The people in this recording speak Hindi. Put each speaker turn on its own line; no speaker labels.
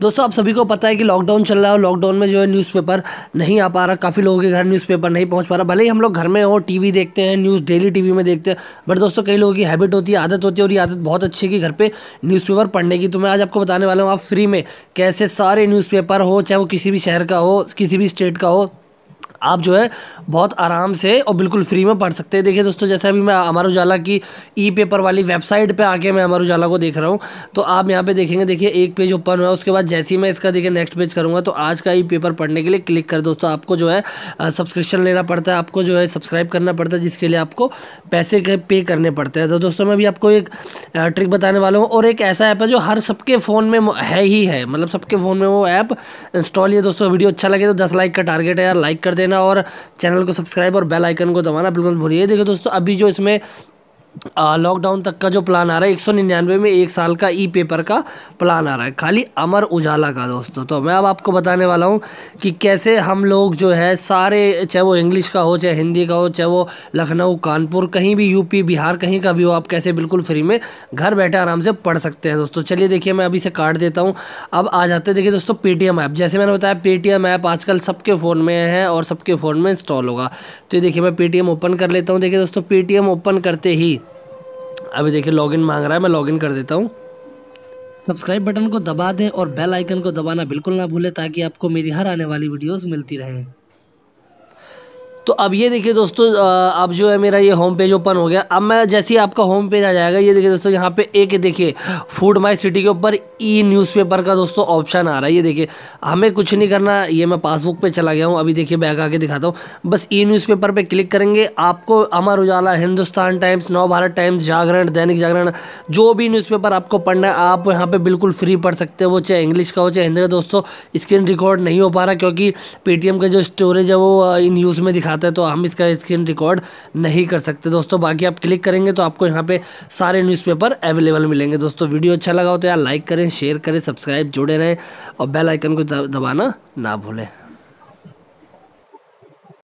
दोस्तों आप सभी को पता है कि लॉकडाउन चल रहा है और लॉकडाउन में जो है न्यूज़पेपर नहीं आ पा रहा काफ़ी लोगों के घर न्यूज़पेपर नहीं पहुंच पा रहा भले ही हम लोग घर में हो टीवी देखते हैं न्यूज़ डेली टीवी में देखते हैं बट दोस्तों कई लोगों की हैबिट होती है आदत होती है और ये आदत बहुत अच्छी है कि घर पर न्यूज़पेपर पढ़ने की तो मैं आज आपको बताने वाला हूँ आप फ्री में कैसे सारे न्यूज़पेपर हो चाहे वो किसी भी शहर का हो किसी भी स्टेट का हो आप जो है बहुत आराम से और बिल्कुल फ्री में पढ़ सकते हैं देखिए दोस्तों जैसे अभी मैं अमर उजाला की ई पेपर वाली वेबसाइट पर आके मैं अमर उजाला को देख रहा हूँ तो आप यहाँ पर देखेंगे देखिए एक पेज ओपन हुआ उसके बाद जैसे ही मैं इसका देखिए नेक्स्ट पेज करूँगा तो आज का ई पेपर पढ़ने के लिए क्लिक कर दोस्तों आपको जो है सब्सक्रिप्शन लेना पड़ता है आपको जो है सब्सक्राइब करना पड़ता है जिसके लिए आपको पैसे पे करने पड़ते हैं तो दोस्तों मैं भी आपको एक ट्रिक बताने वाला हूँ और एक ऐसा ऐप है जो हर सबके फ़ोन में है ही है मतलब सबके फ़ोन में वो ऐप इंस्टॉल है दोस्तों वीडियो अच्छा लगे तो दस लाइक का टारगेट है यार लाइक कर देना लेना और चैनल को सब्सक्राइब और बेल आइकन को दबाना बिल्कुल भूलिए देखिए दोस्तों अभी जो इसमें लॉकडाउन तक का जो प्लान आ रहा है एक सौ निन्यानवे में एक साल का ई पेपर का प्लान आ रहा है खाली अमर उजाला का दोस्तों तो मैं अब आपको बताने वाला हूँ कि कैसे हम लोग जो है सारे चाहे वो इंग्लिश का हो चाहे हिंदी का हो चाहे वो लखनऊ कानपुर कहीं भी यूपी बिहार कहीं का भी हो आप कैसे बिल्कुल फ्री में घर बैठे आराम से पढ़ सकते हैं दोस्तों चलिए देखिए मैं अभी से काट देता हूँ अब आ जाते देखिए दोस्तों पेटीएम ऐप जैसे मैंने बताया पेटीएम ऐप आजकल सबके फ़ोन में है और सबके फ़ोन में इंस्टॉल होगा तो ये देखिए मैं पेटीएम ओपन कर लेता हूँ देखिए दोस्तों पेटीएम ओपन करते ही अभी देखिए लॉगिन मांग रहा है मैं लॉगिन कर देता हूँ सब्सक्राइब बटन को दबा दें और बेल आइकन को दबाना बिल्कुल ना भूलें ताकि आपको मेरी हर आने वाली वीडियोस मिलती रहें तो अब ये देखिए दोस्तों अब जो है मेरा ये होम पेज ओपन हो गया अब मैं जैसे ही आपका होम पेज आ जाएगा ये देखिए दोस्तों यहाँ पे एक देखिए फूड माई सिटी के ऊपर ई न्यूज़पेपर का दोस्तों ऑप्शन आ रहा है ये देखिए हमें कुछ नहीं करना ये मैं पासबुक पे चला गया हूँ अभी देखिए बैग आके दिखाता हूँ बस ई न्यूज़पेपर पे क्लिक करेंगे आपको अमर उजाला हिंदुस्तान टाइम्स नव भारत टाइम्स जागरण दैनिक जागरण जो भी न्यूज़पेपर आपको पढ़ना है आप यहाँ पर बिल्कुल फ्री पढ़ सकते हो वो चाहे इंग्लिश का हो चाहे हिंदी का दोस्तों स्क्रीन रिकॉर्ड नहीं हो पा रहा क्योंकि पेटीएम का जो स्टोरेज है वो न्यूज़ में दिखा आता है तो हम इसका स्क्रीन रिकॉर्ड नहीं कर सकते दोस्तों बाकी आप क्लिक करेंगे तो आपको यहाँ पे सारे न्यूज़पेपर अवेलेबल मिलेंगे दोस्तों वीडियो अच्छा लगा हो तो यार लाइक करें शेयर करें सब्सक्राइब जुड़े रहें और बेल आइकन को दबाना ना भूलें